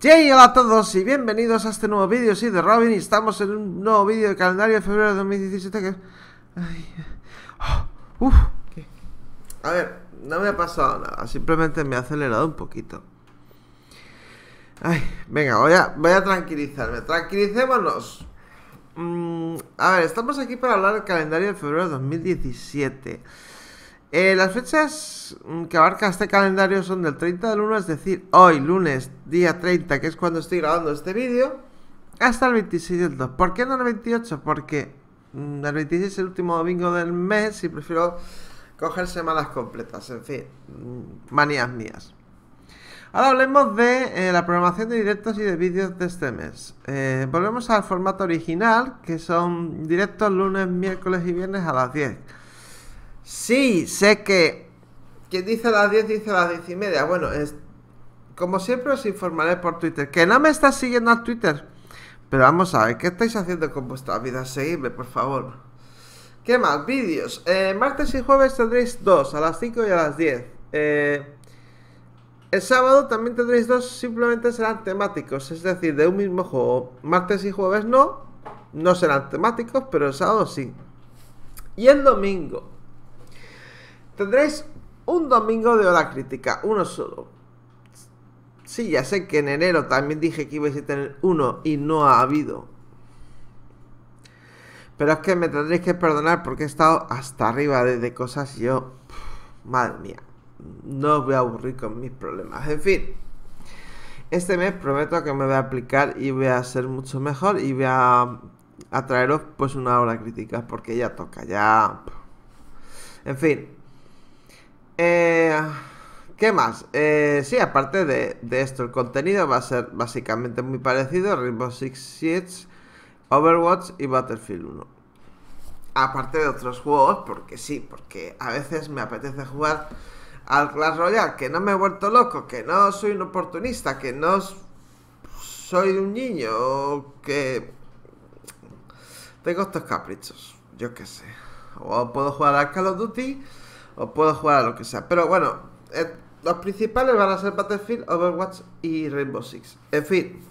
¡Hey! hola a todos y bienvenidos a este nuevo vídeo, sí, de Robin y estamos en un nuevo vídeo de calendario de febrero de 2017 que... Ay, oh, A ver, no me ha pasado nada, simplemente me ha acelerado un poquito. Ay, venga, voy a, voy a tranquilizarme, tranquilicémonos. Mm, a ver, estamos aquí para hablar del calendario de febrero de 2017. Eh, las fechas mm, que abarca este calendario son del 30 del 1, es decir, hoy, lunes, día 30, que es cuando estoy grabando este vídeo, hasta el 26 del 2. ¿Por qué no el 28? Porque mm, el 26 es el último domingo del mes y prefiero coger semanas completas, en fin, mm, manías mías. Ahora hablemos de eh, la programación de directos y de vídeos de este mes. Eh, volvemos al formato original, que son directos lunes, miércoles y viernes a las 10. Sí, sé que. Quien dice a las 10 dice a las 10 y media. Bueno, como siempre os informaré por Twitter. Que no me estás siguiendo a Twitter. Pero vamos a ver, ¿qué estáis haciendo con vuestra vida? Seguidme, por favor. ¿Qué más? Vídeos. Eh, martes y jueves tendréis dos, a las 5 y a las 10. Eh, el sábado también tendréis dos, simplemente serán temáticos, es decir, de un mismo juego. Martes y jueves no, no serán temáticos, pero el sábado sí. Y el domingo. Tendréis un domingo de hora crítica, uno solo. Sí, ya sé que en enero también dije que iba a tener uno y no ha habido. Pero es que me tendréis que perdonar porque he estado hasta arriba de, cosas y yo... madre mía, no os voy a aburrir con mis problemas. En fin, este mes prometo que me voy a aplicar y voy a ser mucho mejor y voy a, traeros pues una hora crítica porque ya toca, ya... En fin, eh, ¿Qué más? Eh, sí, aparte de, de, esto, el contenido va a ser básicamente muy parecido a Rainbow Six Siege, Overwatch y Battlefield 1. Aparte de otros juegos, porque sí, porque a veces me apetece jugar al Clash Royale, que no me he vuelto loco, que no soy un oportunista, que no soy un niño, que tengo estos caprichos, yo qué sé. O puedo jugar al Call of Duty o puedo jugar a lo que sea. Pero bueno, eh, los principales van a ser Battlefield, Overwatch y Rainbow Six. En fin.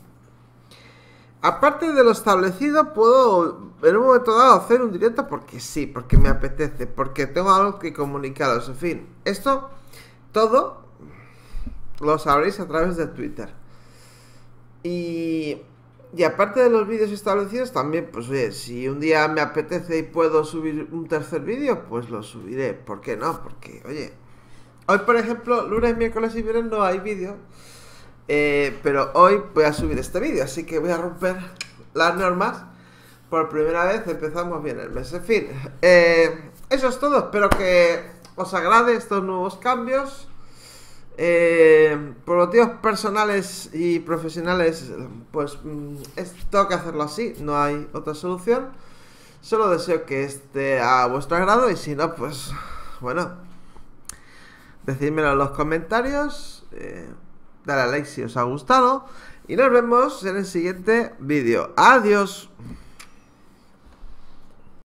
Aparte de lo establecido, puedo en un momento dado hacer un directo porque sí, porque me apetece, porque tengo algo que comunicaros. En fin, esto todo lo sabréis a través de Twitter. Y y aparte de los vídeos establecidos, también, pues oye, si un día me apetece y puedo subir un tercer vídeo, pues lo subiré. ¿Por qué no? Porque, oye, hoy por ejemplo, lunes, miércoles y viernes no hay vídeo. Eh, pero hoy voy a subir este vídeo, así que voy a romper las normas. Por primera vez empezamos bien el mes. En fin, eh, eso es todo. Espero que os agrade estos nuevos cambios. Eh, por motivos personales y profesionales, pues mm, es, tengo que hacerlo así, no hay otra solución. Solo deseo que esté a vuestro agrado y si no, pues bueno, decídmelo en los comentarios, eh, dale a like si os ha gustado y nos vemos en el siguiente vídeo. Adiós.